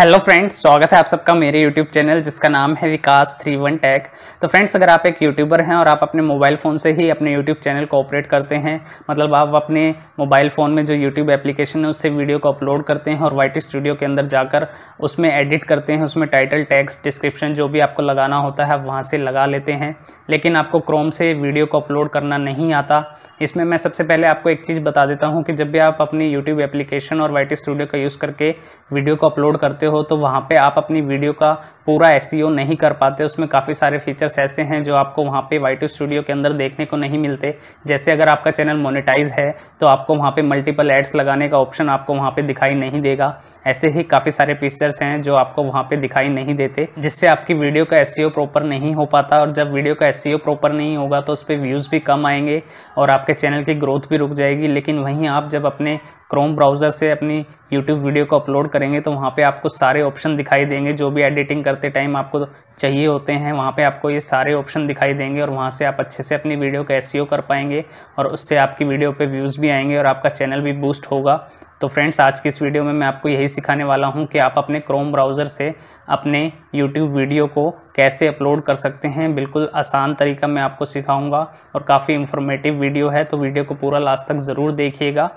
hello friends स्वागत है आप सबका मेरे यूट्यूब चैनल जिसका नाम है विकास थ्री वन टैक तो फ्रेंड्स अगर आप एक यूट्यूबर हैं और आप अपने मोबाइल फ़ोन से ही अपने यूट्यूब चैनल को ऑपरेट करते हैं मतलब आप अपने मोबाइल फ़ोन में जो यूट्यूब एप्लीकेशन है उससे वीडियो को अपलोड करते हैं और वाइट स्टूडियो के अंदर जाकर उसमें एडिट करते हैं उसमें टाइटल टैक्स डिस्क्रिप्शन जो भी आपको लगाना होता है आप वहाँ से लगा लेते हैं लेकिन आपको क्रोम से वीडियो को अपलोड करना नहीं आता इसमें मैं सबसे पहले आपको एक चीज़ बता देता हूँ कि जब भी आप अपनी यूट्यूब एप्लीकेशन और वाइट स्टूडियो का यूज़ करके वीडियो को अपलोड करते हो तो वहाँ पर आप अपनी वीडियो का पूरा एस e नहीं कर पाते उसमें काफ़ी सारे फीचर्स ऐसे हैं जो आपको वहाँ पे वाई स्टूडियो के अंदर देखने को नहीं मिलते जैसे अगर आपका चैनल मोनेटाइज है तो आपको वहाँ पे मल्टीपल एड्स लगाने का ऑप्शन आपको वहाँ पे दिखाई नहीं देगा ऐसे ही काफ़ी सारे फीचर्स हैं जो आपको वहाँ पे दिखाई नहीं देते जिससे आपकी वीडियो का एस प्रॉपर e नहीं हो पाता और जब वीडियो का एस प्रॉपर e नहीं होगा तो उस पर व्यूज़ भी कम आएंगे और आपके चैनल की ग्रोथ भी रुक जाएगी लेकिन वहीं आप जब अपने क्रोम ब्राउज़र से अपनी यूट्यूब वीडियो को अपलोड करेंगे तो वहाँ पे आपको सारे ऑप्शन दिखाई देंगे जो भी एडिटिंग करते टाइम आपको चाहिए होते हैं वहाँ पे आपको ये सारे ऑप्शन दिखाई देंगे और वहाँ से आप अच्छे से अपनी वीडियो का एस कर पाएंगे और उससे आपकी वीडियो पर व्यूज़ भी आएंगे और आपका चैनल भी बूस्ट होगा तो फ्रेंड्स आज की इस वीडियो में मैं आपको यही सिखाने वाला हूँ कि आप अपने क्रोम ब्राउज़र से अपने यूट्यूब वीडियो को कैसे अपलोड कर सकते हैं बिल्कुल आसान तरीका मैं आपको सिखाऊंगा और काफ़ी इन्फॉर्मेटिव वीडियो है तो वीडियो को पूरा लास्ट तक ज़रूर देखिएगा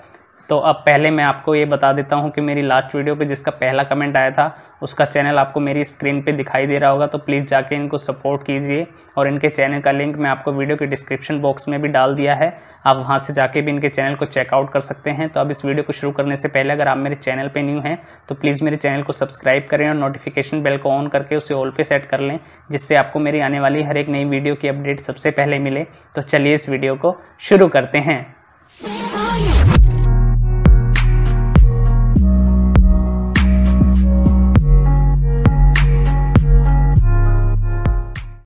तो अब पहले मैं आपको ये बता देता हूँ कि मेरी लास्ट वीडियो पे जिसका पहला कमेंट आया था उसका चैनल आपको मेरी स्क्रीन पे दिखाई दे रहा होगा तो प्लीज़ जाके इनको सपोर्ट कीजिए और इनके चैनल का लिंक मैं आपको वीडियो के डिस्क्रिप्शन बॉक्स में भी डाल दिया है आप वहाँ से जाके भी इनके चैनल को चेकआउट कर सकते हैं तो अब इस वीडियो को शुरू करने से पहले अगर आप मेरे चैनल पर न्यू हैं तो प्लीज़ मेरे चैनल को सब्सक्राइब करें और नोटिफिकेशन बेल को ऑन करके उसे ऑल पर सेट कर लें जिससे आपको मेरी आने वाली हर एक नई वीडियो की अपडेट सबसे पहले मिले तो चलिए इस वीडियो को शुरू करते हैं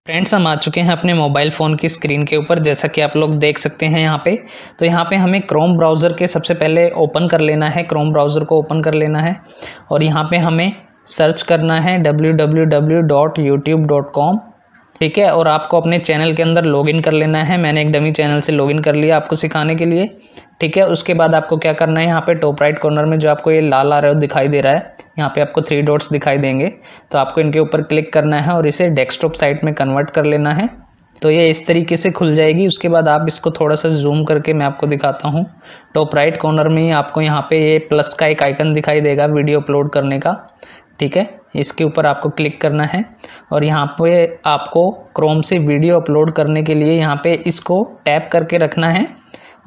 फ्रेंड्स हम आ चुके हैं अपने मोबाइल फ़ोन की स्क्रीन के ऊपर जैसा कि आप लोग देख सकते हैं यहाँ पे तो यहाँ पे हमें क्रोम ब्राउज़र के सबसे पहले ओपन कर लेना है क्रोम ब्राउज़र को ओपन कर लेना है और यहाँ पे हमें सर्च करना है W W W dot YouTube dot com ठीक है और आपको अपने चैनल के अंदर लॉगिन कर लेना है मैंने एक डमी चैनल से लॉगिन कर लिया आपको सिखाने के लिए ठीक है उसके बाद आपको क्या करना है यहाँ पे टॉप राइट कॉर्नर में जो आपको ये लाल आ रहा है दिखाई दे रहा है यहाँ पे आपको थ्री डॉट्स दिखाई देंगे तो आपको इनके ऊपर क्लिक करना है और इसे डेस्कटॉप साइट में कन्वर्ट कर लेना है तो ये इस तरीके से खुल जाएगी उसके बाद आप इसको थोड़ा सा जूम करके मैं आपको दिखाता हूँ टॉप राइट कॉर्नर में आपको यहाँ पर ये प्लस का एक आइकन दिखाई देगा वीडियो अपलोड करने का ठीक है इसके ऊपर आपको क्लिक करना है और यहाँ पे आपको क्रोम से वीडियो अपलोड करने के लिए यहाँ पे इसको टैप करके रखना है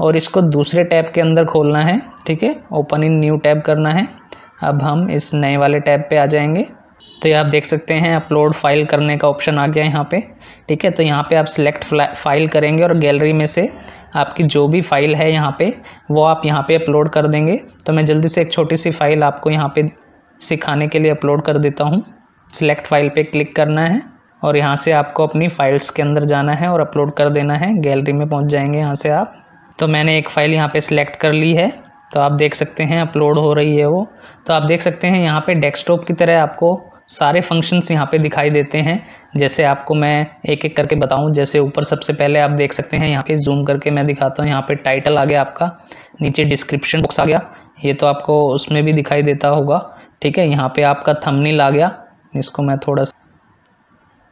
और इसको दूसरे टैब के अंदर खोलना है ठीक है ओपन इन न्यू टैब करना है अब हम इस नए वाले टैब पे आ जाएंगे तो ये आप देख सकते हैं अपलोड फाइल करने का ऑप्शन आ गया है यहाँ पे ठीक है तो यहाँ पे आप सिलेक्ट फाइल करेंगे और गैलरी में से आपकी जो भी फाइल है यहाँ पे वो आप यहाँ पे अपलोड कर देंगे तो मैं जल्दी से एक छोटी सी फाइल आपको यहाँ पे सिखाने के लिए अपलोड कर देता हूँ सिलेक्ट फाइल पे क्लिक करना है और यहाँ से आपको अपनी फाइल्स के अंदर जाना है और अपलोड कर देना है गैलरी में पहुँच जाएंगे यहाँ से आप तो मैंने एक फ़ाइल यहाँ पे सिलेक्ट कर ली है तो आप देख सकते हैं अपलोड हो रही है वो तो आप देख सकते हैं यहाँ पे डेस्कटॉप की तरह आपको सारे फंक्शंस यहाँ पे दिखाई देते हैं जैसे आपको मैं एक एक करके बताऊँ जैसे ऊपर सबसे पहले आप देख सकते हैं यहाँ पे जूम करके मैं दिखाता हूँ यहाँ पे टाइटल आ गया आपका नीचे डिस्क्रिप्शन बॉक्स आ गया ये तो आपको उसमें भी दिखाई देता होगा ठीक है यहाँ पे आपका थंबनेल आ गया इसको मैं थोड़ा सा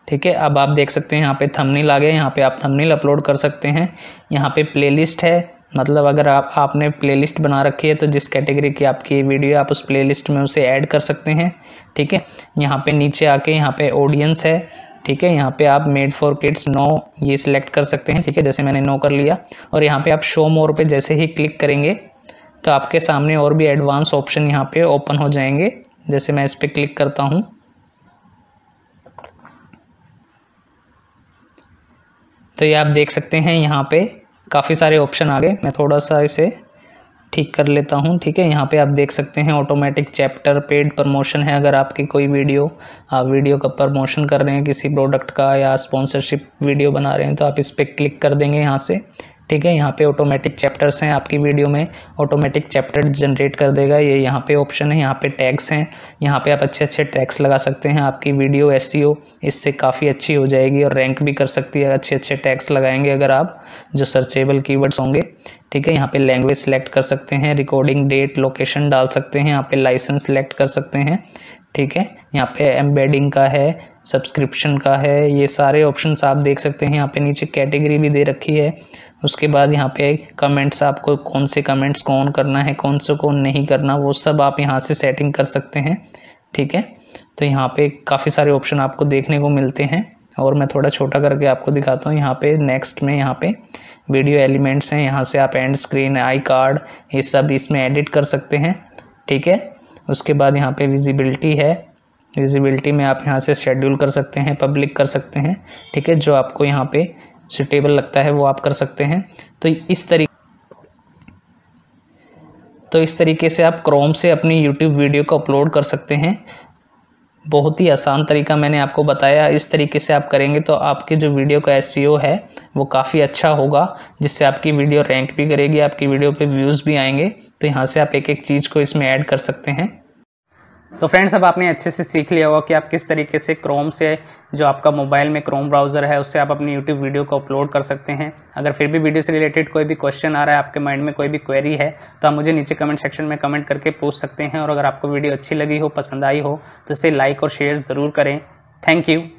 ठीक है अब आप देख सकते हैं यहाँ पे थंबनेल आ गया यहाँ पे आप थंबनेल अपलोड कर सकते हैं यहाँ पे प्लेलिस्ट है मतलब अगर आप आपने प्लेलिस्ट बना रखी है तो जिस कैटेगरी की आपकी वीडियो आप उस प्लेलिस्ट में उसे ऐड कर सकते हैं ठीक है यहाँ पे नीचे आके यहाँ पे ऑडियंस है ठीक है यहाँ पे आप मेड फॉर किड्स नो ये सिलेक्ट कर सकते हैं ठीक है जैसे मैंने नो कर लिया और यहाँ पे आप शो मोर पे जैसे ही क्लिक करेंगे तो आपके सामने और भी एडवांस ऑप्शन यहाँ पे ओपन हो जाएंगे जैसे मैं इस पर क्लिक करता हूँ तो ये आप देख सकते हैं यहाँ पे काफ़ी सारे ऑप्शन आ गए मैं थोड़ा सा इसे ठीक कर लेता हूँ ठीक है यहाँ पे आप देख सकते हैं ऑटोमेटिक चैप्टर पेड प्रमोशन है अगर आपकी कोई वीडियो आप वीडियो का प्रमोशन कर रहे हैं किसी प्रोडक्ट का या स्पॉन्सरशिप वीडियो बना रहे हैं तो आप इस पर क्लिक कर देंगे यहाँ से ठीक है यहाँ पे ऑटोमेटिक चैप्टर्स हैं आपकी वीडियो में ऑटोमेटिक चैप्टर जनरेट कर देगा ये यह यहाँ पे ऑप्शन है यहाँ पे टैग्स हैं यहाँ पे आप अच्छे अच्छे टैग्स लगा सकते हैं आपकी वीडियो एस e इससे काफ़ी अच्छी हो जाएगी और रैंक भी कर सकती है अच्छे अच्छे टैग्स लगाएंगे अगर आप जो सर्चेबल की होंगे ठीक है यहाँ पे लैंग्वेज सेलेक्ट कर सकते हैं रिकॉर्डिंग डेट लोकेशन डाल सकते हैं यहाँ पे लाइसेंस सेलेक्ट कर सकते हैं ठीक है यहाँ पे एम्बेडिंग का है सब्सक्रिप्शन का है ये सारे ऑप्शंस आप देख सकते हैं यहाँ पे नीचे कैटेगरी भी दे रखी है उसके बाद यहाँ पे कमेंट्स आपको कौन से कमेंट्स को ऑन करना है कौन से को नहीं करना वो सब आप यहाँ से सेटिंग कर सकते हैं ठीक है तो यहाँ पे काफ़ी सारे ऑप्शन आपको देखने को मिलते हैं और मैं थोड़ा छोटा करके आपको दिखाता हूँ यहाँ पे नेक्स्ट में यहाँ पे वीडियो एलिमेंट्स हैं यहाँ से आप एंड स्क्रीन आई कार्ड ये सब इसमें एडिट कर सकते हैं ठीक है उसके बाद यहाँ पे विजिबिलिटी है विजिबिलिटी में आप यहाँ से शेड्यूल कर सकते हैं पब्लिक कर सकते हैं ठीक है जो आपको यहाँ पे सुटेबल लगता है वो आप कर सकते हैं तो इस तरीके तो इस तरीके से आप क्रोम से अपनी यूट्यूब वीडियो को अपलोड कर सकते हैं बहुत ही आसान तरीका मैंने आपको बताया इस तरीके से आप करेंगे तो आपके जो वीडियो का एस e है वो काफ़ी अच्छा होगा जिससे आपकी वीडियो रैंक भी करेगी आपकी वीडियो पे व्यूज़ भी आएंगे तो यहाँ से आप एक एक चीज़ को इसमें ऐड कर सकते हैं तो फ्रेंड्स अब आपने अच्छे से सीख लिया होगा कि आप किस तरीके से क्रोम से जो आपका मोबाइल में क्रोम ब्राउज़र है उससे आप अपनी यूट्यूब वीडियो को अपलोड कर सकते हैं अगर फिर भी वीडियो से रिलेटेड कोई भी क्वेश्चन आ रहा है आपके माइंड में कोई भी क्वेरी है तो आप मुझे नीचे कमेंट सेक्शन में कमेंट करके पूछ सकते हैं और अगर आपको वीडियो अच्छी लगी हो पसंद आई हो तो इसे लाइक और शेयर ज़रूर करें थैंक यू